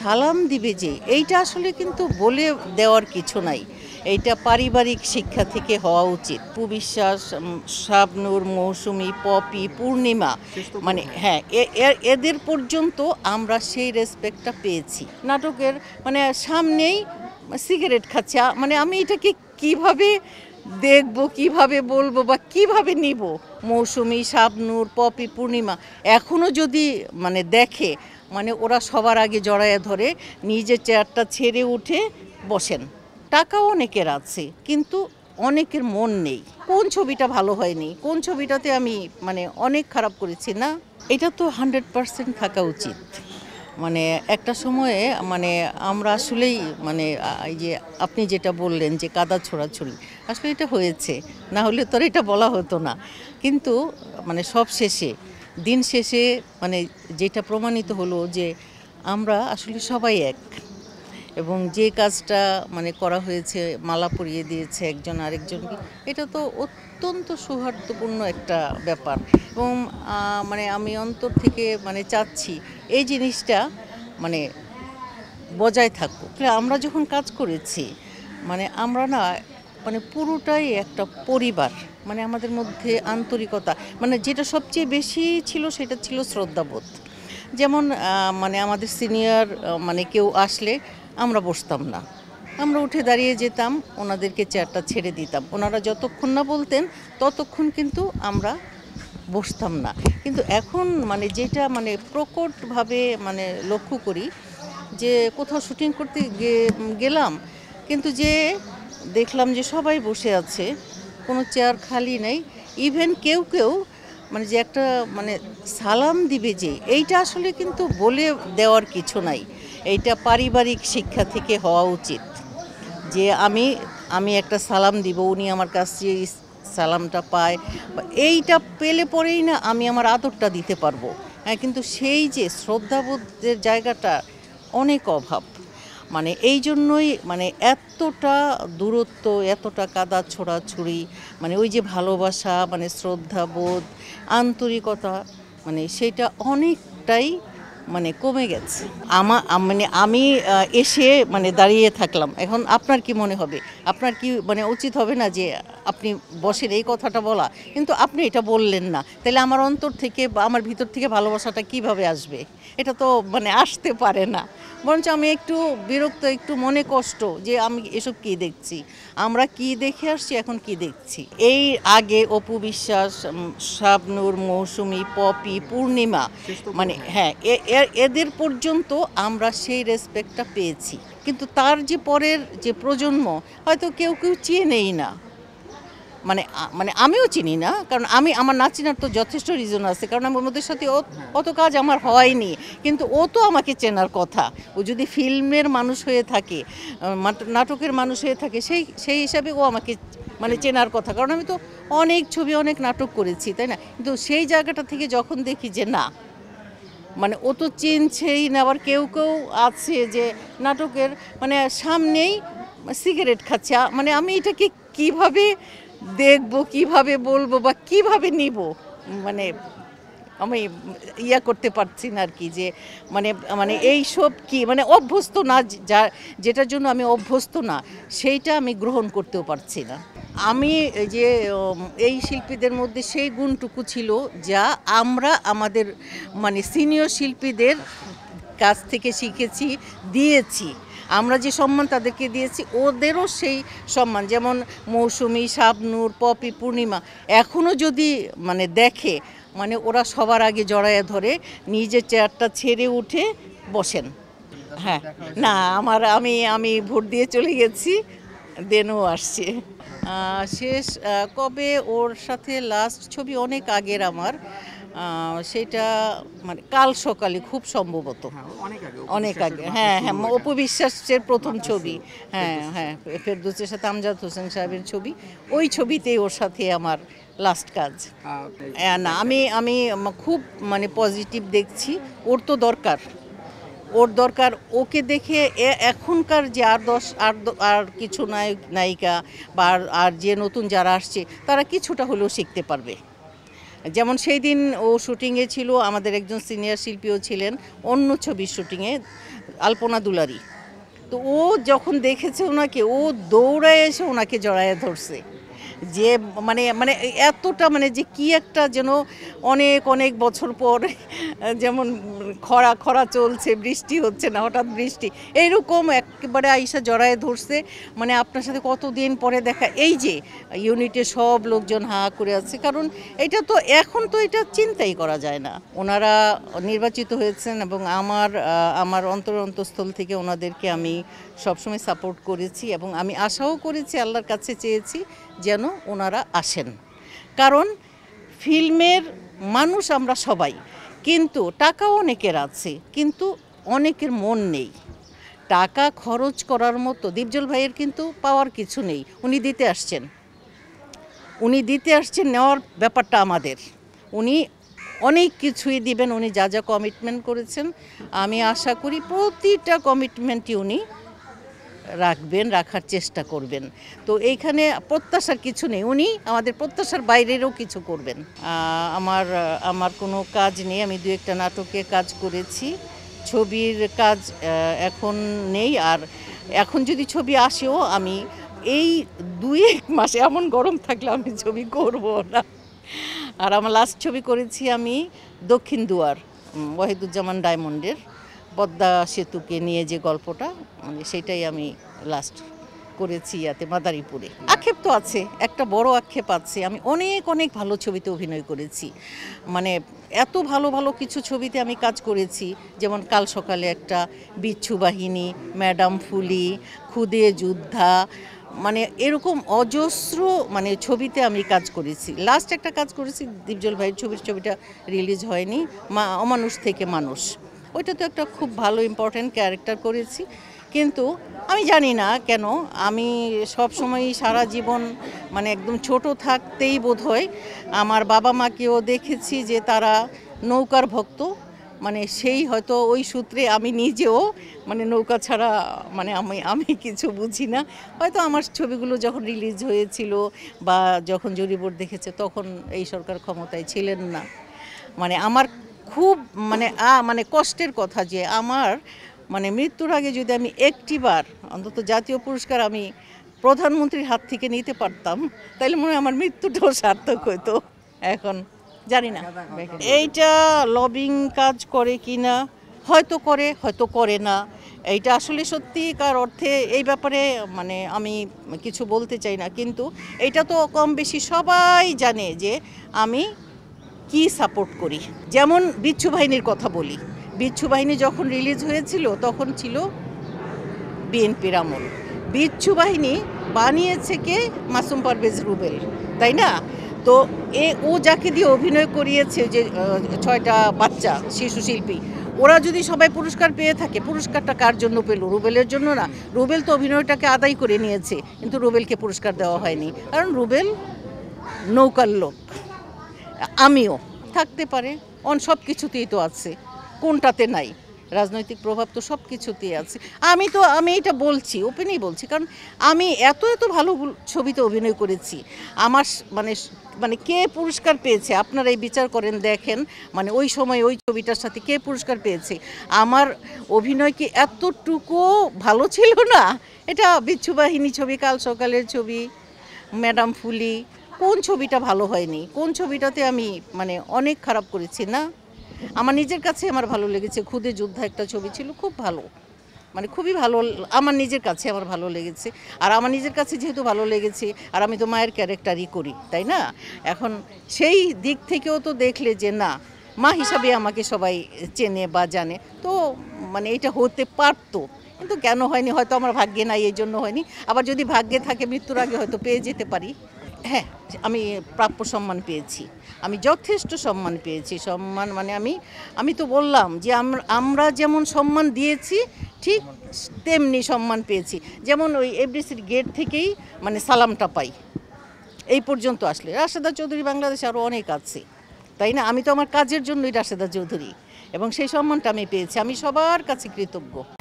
সালাম দিবে যে এইটা আসলে কিন্তু বলে দেওয়ার কিছু নাই এইটা পারিবারিক শিক্ষা থেকে হওয়া উচিত পুবিশ্বাস সাবনুর মৌসুমি পপি পূর্ণিমা মানে হ্যাঁ এদের পর্যন্ত আমরা সেই রেসপেক্টটা পেয়েছি নাটকের মানে সামনেই সিগারেট খাচ্ছে মানে আমি এটাকে কিভাবে দেখব কিভাবে বলবো বা কিভাবে নিব মৌসুমি সাবনুর পপি পূর্ণিমা এখনও যদি মানে দেখে মানে ওরা সবার আগে জড়ায় ধরে নিজের চেয়ারটা ছেড়ে উঠে বসেন টাকা অনেকের আছে কিন্তু অনেকের মন নেই কোন ছবিটা ভালো হয়নি কোন ছবিটাতে আমি মানে অনেক খারাপ করেছি না এটা তো হান্ড্রেড পারসেন্ট থাকা উচিত মানে একটা সময়ে মানে আমরা আসলেই মানে এই যে আপনি যেটা বললেন যে কাদা ছড়ি আসলে এটা হয়েছে না হলে তো এটা বলা হতো না কিন্তু মানে সব শেষে দিন শেষে মানে যেটা প্রমাণিত হলো যে আমরা আসলে সবাই এক এবং যে কাজটা মানে করা হয়েছে মালা পরিয়ে দিয়েছে একজন আরেকজনকে এটা তো অত্যন্ত সৌহার্দ্যপূর্ণ একটা ব্যাপার এবং মানে আমি অন্তর থেকে মানে চাচ্ছি এই জিনিসটা মানে বজায় থাকুক আমরা যখন কাজ করেছি মানে আমরা না মানে পুরোটাই একটা পরিবার মানে আমাদের মধ্যে আন্তরিকতা মানে যেটা সবচেয়ে বেশি ছিল সেটা ছিল শ্রদ্ধাবোধ যেমন মানে আমাদের সিনিয়র মানে কেউ আসলে আমরা বসতাম না আমরা উঠে দাঁড়িয়ে যেতাম ওনাদেরকে চেয়ারটা ছেড়ে দিতাম ওনারা যতক্ষণ না বলতেন ততক্ষণ কিন্তু আমরা বসতাম না কিন্তু এখন মানে যেটা মানে প্রকটভাবে মানে লক্ষ্য করি যে কোথাও শুটিং করতে গেলাম কিন্তু যে দেখলাম যে সবাই বসে আছে কোনো চেয়ার খালি নেই ইভেন কেউ কেউ মানে যে একটা মানে সালাম দিবে যে এইটা আসলে কিন্তু বলে দেওয়ার কিছু নাই এইটা পারিবারিক শিক্ষা থেকে হওয়া উচিত যে আমি আমি একটা সালাম দিব উনি আমার কাছ থেকে সালামটা পায় এইটা পেলে পরেই না আমি আমার আদরটা দিতে পারবো হ্যাঁ কিন্তু সেই যে শ্রদ্ধাবোধের জায়গাটা অনেক অভাব মানে এই জন্যই মানে এতটা দূরত্ব এতটা কাদা ছোড়াছুড়ি মানে ওই যে ভালোবাসা মানে শ্রদ্ধাবোধ আন্তরিকতা মানে সেটা অনেকটাই মানে কমে গেছে আমা মানে আমি এসে মানে দাঁড়িয়ে থাকলাম এখন আপনার কি মনে হবে আপনার কি মানে উচিত হবে না যে আপনি বসের এই কথাটা বলা কিন্তু আপনি এটা বললেন না তাহলে আমার অন্তর থেকে বা আমার ভিতর থেকে ভালোবাসাটা কিভাবে আসবে এটা তো মানে আসতে পারে না বরঞ্চ আমি একটু বিরক্ত একটু মনে কষ্ট যে আমি এসব কি দেখছি আমরা কি দেখে আসছি এখন কি দেখছি এই আগে অপু বিশ্বাস শাবনুর মৌসুমি পপি পূর্ণিমা মানে হ্যাঁ এদের পর্যন্ত আমরা সেই রেসপেক্টটা পেয়েছি কিন্তু তার যে পরের যে প্রজন্ম হয়তো কেউ কেউ চেয়ে নেই না মানে মানে আমিও চিনি না কারণ আমি আমার না চেনার তো যথেষ্ট রিজন আছে কারণ আমার ওদের সাথে হ্যাঁ। অত কাজ আমার হয়নি কিন্তু ও তো আমাকে চেনার কথা ও যদি ফিল্মের মানুষ হয়ে থাকে নাটকের মানুষ হয়ে থাকে সেই সেই হিসাবে ও আমাকে মানে চেনার কথা কারণ আমি তো অনেক ছবি অনেক নাটক করেছি তাই না কিন্তু সেই জায়গাটা থেকে যখন দেখি যে না মানে ও তো চিনছেই না আবার কেউ কেউ আছে যে নাটকের মানে সামনেই সিগারেট খাচ্ছে মানে আমি এটাকে কিভাবে দেখব কিভাবে বলবো বা কিভাবে নিব মানে আমি ইয়া করতে পারছি না আর কি যে মানে মানে এই সব কি মানে অভ্যস্ত না যা যেটার জন্য আমি অভ্যস্ত না সেইটা আমি গ্রহণ করতেও পারছি না আমি যে এই শিল্পীদের মধ্যে সেই গুণটুকু ছিল যা আমরা আমাদের মানে সিনিয়র শিল্পীদের কাছ থেকে শিখেছি দিয়েছি আমরা যে সম্মান তাদেরকে দিয়েছি ওদেরও সেই সম্মান যেমন মৌসুমি শাবনুর পপি পূর্ণিমা এখনও যদি মানে দেখে মানে ওরা সবার আগে জড়ায় ধরে নিজের চেয়ারটা ছেড়ে উঠে বসেন হ্যাঁ না আমার আমি আমি ভোট দিয়ে চলে গেছি দেনও আসছে শেষ কবে ওর সাথে লাস্ট ছবি অনেক আগের আমার সেটা মানে কাল সকালে খুব সম্ভবত হ্যাঁ, অনেক আগে হ্যাঁ হ্যাঁ অপু বিশ্বাসের প্রথম ছবি হ্যাঁ হ্যাঁ ফেরদৌসের সাথে আমজাদ হোসেন সাহেবের ছবি ওই ছবিতেই ওর সাথে আমার লাস্ট কাজ না আমি আমি খুব মানে পজিটিভ দেখছি ওর তো দরকার ওর দরকার ওকে দেখে এখনকার যে আর দশ আর আর কিছু নায়ক নায়িকা বা আর যে নতুন যারা আসছে তারা কিছুটা হলেও শিখতে পারবে যেমন সেই দিন ও শুটিংয়ে ছিল আমাদের একজন সিনিয়র শিল্পীও ছিলেন অন্য ছবির শুটিংয়ে আলপনা দুলারি তো ও যখন দেখেছে ওনাকে ও দৌড়ায় এসে ওনাকে জড়ায় ধরছে যে মানে মানে এতটা মানে যে কি একটা যেন অনেক অনেক বছর পর যেমন খরা খরা চলছে বৃষ্টি হচ্ছে না হঠাৎ বৃষ্টি এইরকম একেবারে আইসা জড়ায় ধরছে মানে আপনার সাথে কতদিন পরে দেখা এই যে ইউনিটে সব লোকজন হা করে আছে কারণ এটা তো এখন তো এটা চিন্তাই করা যায় না ওনারা নির্বাচিত হয়েছেন এবং আমার আমার অন্তর অন্তঃস্থল থেকে ওনাদেরকে আমি সবসময় সাপোর্ট করেছি এবং আমি আশাও করেছি আল্লাহর কাছে চেয়েছি যেন ওনারা আসেন কারণ ফিল্মের মানুষ আমরা সবাই কিন্তু টাকা অনেকের আছে কিন্তু অনেকের মন নেই টাকা খরচ করার মতো দীপজল ভাইয়ের কিন্তু পাওয়ার কিছু নেই উনি দিতে আসছেন উনি দিতে আসছেন নেওয়ার ব্যাপারটা আমাদের উনি অনেক কিছুই দিবেন উনি যা যা কমিটমেন্ট করেছেন আমি আশা করি প্রতিটা কমিটমেন্টই উনি রাখবেন রাখার চেষ্টা করবেন তো এইখানে প্রত্যাশার কিছু নেই উনি আমাদের প্রত্যাশার বাইরেরও কিছু করবেন আমার আমার কোনো কাজ নেই আমি দু একটা নাটকে কাজ করেছি ছবির কাজ এখন নেই আর এখন যদি ছবি আসেও আমি এই দুই এক মাসে এমন গরম থাকলে আমি ছবি করব না আর আমার লাস্ট ছবি করেছি আমি দক্ষিণ দুয়ার ওয়াহিদুজ্জামান ডায়মন্ডের পদ্মা সেতুকে নিয়ে যে গল্পটা মানে সেটাই আমি লাস্ট করেছি ইয়াতে মাদারীপুরে আক্ষেপ তো আছে একটা বড় আক্ষেপ আছে আমি অনেক অনেক ভালো ছবিতে অভিনয় করেছি মানে এত ভালো ভালো কিছু ছবিতে আমি কাজ করেছি যেমন কাল সকালে একটা বিচ্ছু বাহিনী ম্যাডাম ফুলি খুদে যোদ্ধা মানে এরকম অজস্র মানে ছবিতে আমি কাজ করেছি লাস্ট একটা কাজ করেছি দীপজল ভাইয়ের ছবির ছবিটা রিলিজ হয়নি মা অমানুষ থেকে মানুষ ওইটা তো একটা খুব ভালো ইম্পর্ট্যান্ট ক্যারেক্টার করেছি কিন্তু আমি জানি না কেন আমি সব সময় সারা জীবন মানে একদম ছোট থাকতেই বোধ হয় আমার বাবা মাকেও দেখেছি যে তারা নৌকার ভক্ত মানে সেই হয়তো ওই সূত্রে আমি নিজেও মানে নৌকা ছাড়া মানে আমি আমি কিছু বুঝি না হয়তো আমার ছবিগুলো যখন রিলিজ হয়েছিল বা যখন জরিবোর্ড দেখেছে তখন এই সরকার ক্ষমতায় ছিলেন না মানে আমার খুব মানে মানে কষ্টের কথা যে আমার মানে মৃত্যুর আগে যদি আমি একটিবার অন্তত জাতীয় পুরস্কার আমি প্রধানমন্ত্রীর হাত থেকে নিতে পারতাম তাহলে মনে হয় আমার মৃত্যুটাও সার্থক হতো এখন জানি না এইটা লবিং কাজ করে কি না হয়তো করে হয়তো করে না এইটা আসলে সত্যি কার অর্থে এই ব্যাপারে মানে আমি কিছু বলতে চাই না কিন্তু এটা তো কম বেশি সবাই জানে যে আমি কি সাপোর্ট করি যেমন বিচ্ছু বাহিনীর কথা বলি বিচ্ছু বাহিনী যখন রিলিজ হয়েছিল তখন ছিল বিএনপির আমল বিচ্ছু বাহিনী বানিয়েছে কে মাসুম পারভেজ রুবেল তাই না তো এ ও যাকে দিয়ে অভিনয় করিয়েছে যে ছয়টা বাচ্চা শিশু শিল্পী ওরা যদি সবাই পুরস্কার পেয়ে থাকে পুরস্কারটা কার জন্য পেল রুবেলের জন্য না রুবেল তো অভিনয়টাকে আদায় করে নিয়েছে কিন্তু রুবেলকে পুরস্কার দেওয়া হয়নি কারণ রুবেল নৌকার লোক আমিও থাকতে পারে অন সব কিছুতেই তো আছে কোনটাতে নাই রাজনৈতিক প্রভাব তো সব কিছুতেই আছে আমি তো আমি এটা বলছি ওপেনই বলছি কারণ আমি এত এত ভালো ছবিতে অভিনয় করেছি আমার মানে মানে কে পুরস্কার পেয়েছে আপনারা এই বিচার করেন দেখেন মানে ওই সময় ওই ছবিটার সাথে কে পুরস্কার পেয়েছে আমার অভিনয় কি এতটুকু ভালো ছিল না এটা বিচ্ছু বাহিনী ছবি কাল সকালের ছবি ম্যাডাম ফুলি কোন ছবিটা ভালো হয়নি কোন ছবিটাতে আমি মানে অনেক খারাপ করেছি না আমার নিজের কাছে আমার ভালো লেগেছে খুদে যোদ্ধা একটা ছবি ছিল খুব ভালো মানে খুবই ভালো আমার নিজের কাছে আমার ভালো লেগেছে আর আমার নিজের কাছে যেহেতু ভালো লেগেছে আর আমি তো মায়ের ক্যারেক্টারই করি তাই না এখন সেই দিক থেকেও তো দেখলে যে না মা হিসাবে আমাকে সবাই চেনে বা জানে তো মানে এটা হতে পারতো কিন্তু কেন হয়নি হয়তো আমার ভাগ্যে নাই এই জন্য হয়নি আবার যদি ভাগ্যে থাকে মৃত্যুর আগে হয়তো পেয়ে যেতে পারি হ্যাঁ আমি প্রাপ্য সম্মান পেয়েছি আমি যথেষ্ট সম্মান পেয়েছি সম্মান মানে আমি আমি তো বললাম যে আমরা যেমন সম্মান দিয়েছি ঠিক তেমনি সম্মান পেয়েছি যেমন ওই এফডিসির গেট থেকেই মানে সালামটা পাই এই পর্যন্ত আসলে রাশেদা চৌধুরী বাংলাদেশে আরও অনেক আছে তাই না আমি তো আমার কাজের জন্যই রাশেদা চৌধুরী এবং সেই সম্মানটা আমি পেয়েছি আমি সবার কাছে কৃতজ্ঞ